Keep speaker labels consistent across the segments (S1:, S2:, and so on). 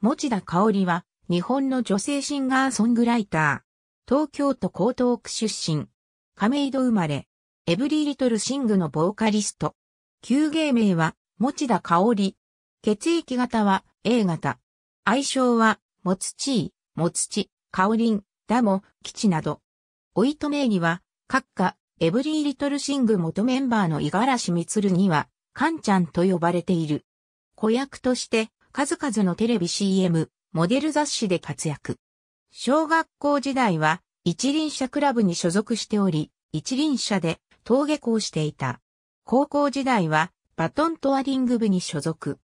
S1: 持田香織は、日本の女性シンガーソングライター。東京都江東区出身。亀戸生まれ。エブリーリトルシングのボーカリスト。旧芸名は、持田香織。血液型は A 型。愛称は、もつちい、もつち、かおりん、だも、きちなど。おいと名には、各家、エブリーリトルシング元メンバーの五十嵐光には、かんちゃんと呼ばれている。子役として、数々のテレビ CM、モデル雑誌で活躍。小学校時代は一輪車クラブに所属しており、一輪車で登下校していた。高校時代はバトントワリング部に所属。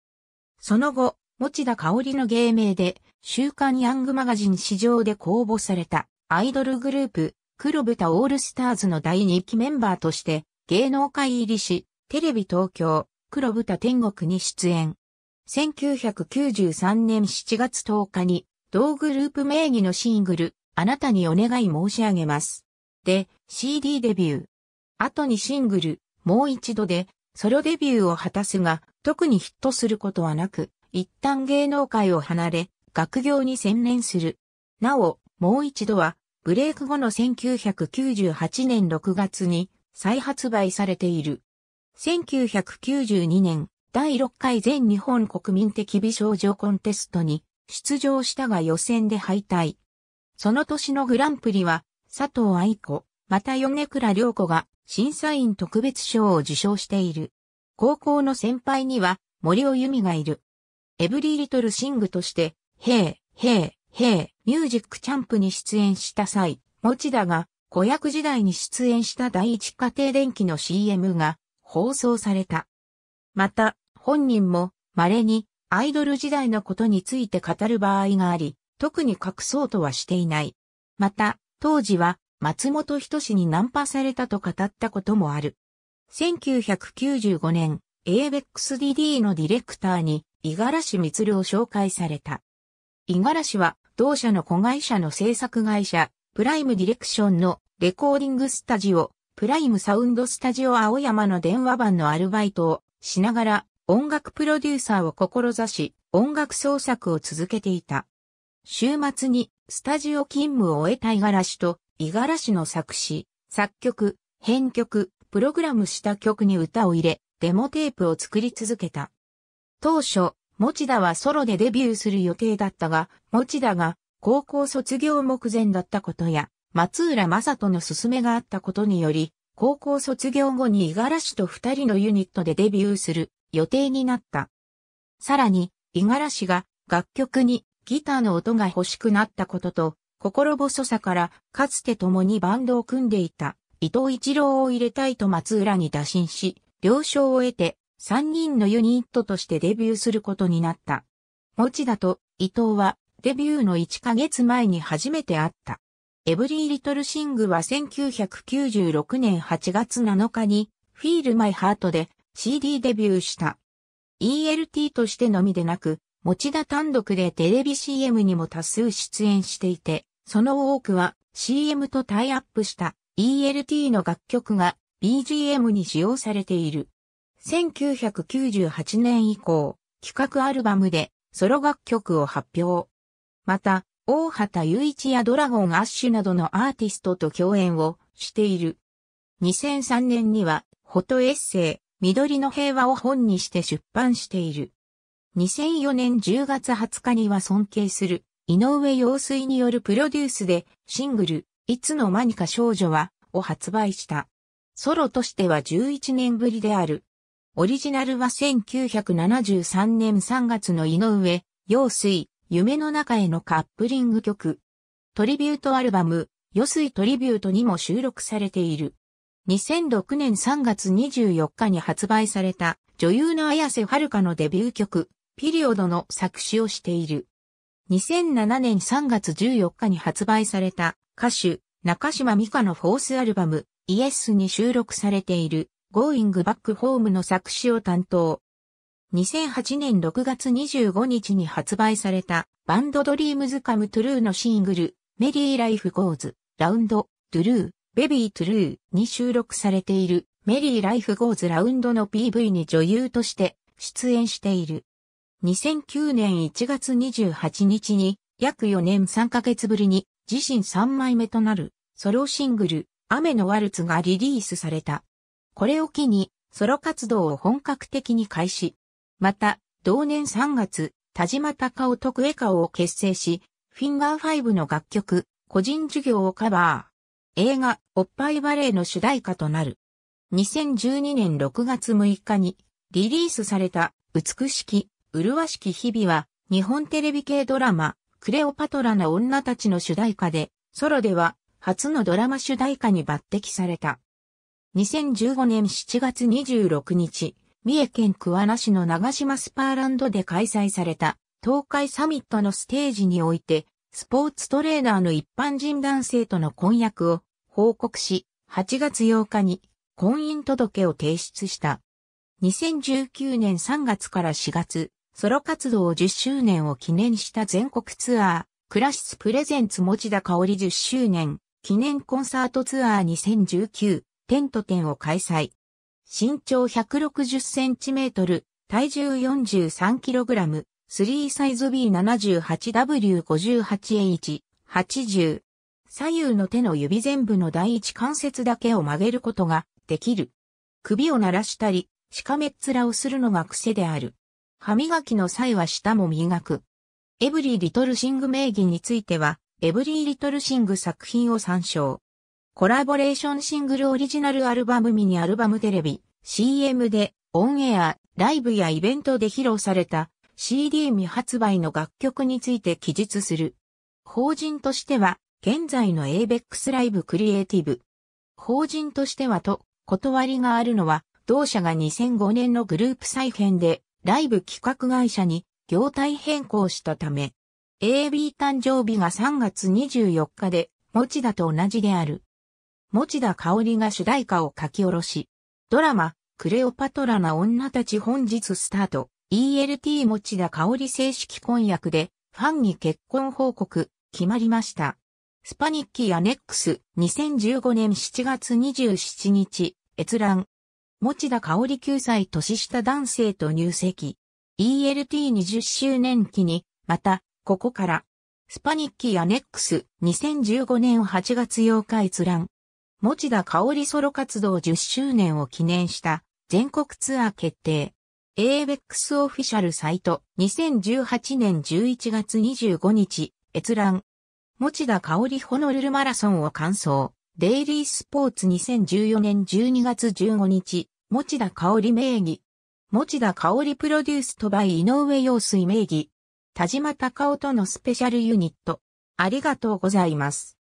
S1: その後、持田香織の芸名で、週刊ヤングマガジン市場で公募されたアイドルグループ、黒豚オールスターズの第2期メンバーとして、芸能界入りし、テレビ東京、黒豚天国に出演。1993年7月10日に、同グループ名義のシングル、あなたにお願い申し上げます。で、CD デビュー。後にシングル、もう一度で、ソロデビューを果たすが、特にヒットすることはなく、一旦芸能界を離れ、学業に専念する。なお、もう一度は、ブレイク後の1998年6月に再発売されている。1992年、第6回全日本国民的美少女コンテストに出場したが予選で敗退。その年のグランプリは佐藤愛子、また米倉涼子が審査員特別賞を受賞している。高校の先輩には森尾由美がいる。エブリーリトルシングとして、ヘイ、ヘイ、ヘイ、ミュージックチャンプに出演した際、持田が子役時代に出演した第一家庭電気の CM が放送された。また、本人も稀にアイドル時代のことについて語る場合があり、特に隠そうとはしていない。また、当時は松本人志にナンパされたと語ったこともある。1995年、ABEXDD のディレクターに五十嵐光を紹介された。五十嵐は同社の子会社の制作会社、プライムディレクションのレコーディングスタジオ、プライムサウンドスタジオ青山の電話番のアルバイトをしながら音楽プロデューサーを志し、音楽創作を続けていた。週末にスタジオ勤務を終えた五十嵐と、五十嵐の作詞、作曲、編曲、プログラムした曲に歌を入れ、デモテープを作り続けた。当初、持田はソロでデビューする予定だったが、持田が高校卒業目前だったことや、松浦正人の勧めがあったことにより、高校卒業後に五十嵐と二人のユニットでデビューする予定になった。さらに、五十嵐が楽曲にギターの音が欲しくなったことと、心細さからかつて共にバンドを組んでいた伊藤一郎を入れたいと松浦に打診し、了承を得て3人のユニットとしてデビューすることになった。持だと伊藤はデビューの1ヶ月前に初めて会った。エブリーリトルシングは1996年8月7日にフィールマイハートで CD デビューした。ELT としてのみでなく、持田単独でテレビ CM にも多数出演していて、その多くは CM とタイアップした ELT の楽曲が BGM に使用されている。1998年以降、企画アルバムでソロ楽曲を発表。また、大畑雄一やドラゴンアッシュなどのアーティストと共演をしている。2003年には、フォトエッセイ、緑の平和を本にして出版している。2004年10月20日には尊敬する井上陽水によるプロデュースでシングル、いつの間にか少女はを発売した。ソロとしては11年ぶりである。オリジナルは1973年3月の井上、陽水、夢の中へのカップリング曲。トリビュートアルバム、余水トリビュートにも収録されている。2006年3月24日に発売された女優の綾瀬はるかのデビュー曲、ピリオドの作詞をしている。2007年3月14日に発売された歌手、中島美香のフォースアルバム、イエスに収録されている Going Back Home の作詞を担当。2008年6月25日に発売されたバンドドリームズカムトゥルーのシングル、メリーライフゴーズ、ラウンド、ドゥルーベビートゥルーに収録されているメリーライフゴーズラウンドの PV に女優として出演している。2009年1月28日に約4年3ヶ月ぶりに自身3枚目となるソロシングル雨のワルツがリリースされた。これを機にソロ活動を本格的に開始。また同年3月田島隆夫特江顔を結成しフィンガー5の楽曲個人授業をカバー。映画、おっぱいバレーの主題歌となる。2012年6月6日にリリースされた美しき、麗しき日々は日本テレビ系ドラマ、クレオパトラな女たちの主題歌で、ソロでは初のドラマ主題歌に抜擢された。2015年7月26日、三重県桑名市の長島スパーランドで開催された東海サミットのステージにおいてスポーツトレーナーの一般人男性との婚約を報告し、8月8日に婚姻届を提出した。2019年3月から4月、ソロ活動10周年を記念した全国ツアー、クラシスプレゼンツ持田香織10周年記念コンサートツアー2019テント展を開催。身長160センチメートル、体重43キログラム、3サイズ B78W58H、80。左右の手の指全部の第一関節だけを曲げることができる。首を鳴らしたり、しかめっ面をするのが癖である。歯磨きの際は舌も磨く。エブリー・リトルシング名義については、エブリー・リトルシング作品を参照。コラボレーションシングルオリジナルアルバムミニアルバムテレビ、CM で、オンエア、ライブやイベントで披露された CD 未発売の楽曲について記述する。法人としては、現在の ABEX ライブクリエイティブ。法人としてはと、断りがあるのは、同社が2005年のグループ再編で、ライブ企画会社に業態変更したため、AB 誕生日が3月24日で、持田と同じである。持田香織が主題歌を書き下ろし、ドラマ、クレオパトラな女たち本日スタート、ELT 持田香織正式婚約で、ファンに結婚報告、決まりました。スパニッキーアネックス、2015年7月27日、閲覧。持田香織9歳年下男性と入籍。ELT20 周年期に、また、ここから。スパニッキーアネックス、2015年8月8日閲覧。持田香織ソロ活動10周年を記念した、全国ツアー決定。ABEX オフィシャルサイト、2018年11月25日、閲覧。持田香織ホノルルマラソンを完走。デイリースポーツ2014年12月15日、持田香織名義。持田香織プロデュースとバイ井上陽水名義。田島隆夫とのスペシャルユニット。ありがとうございます。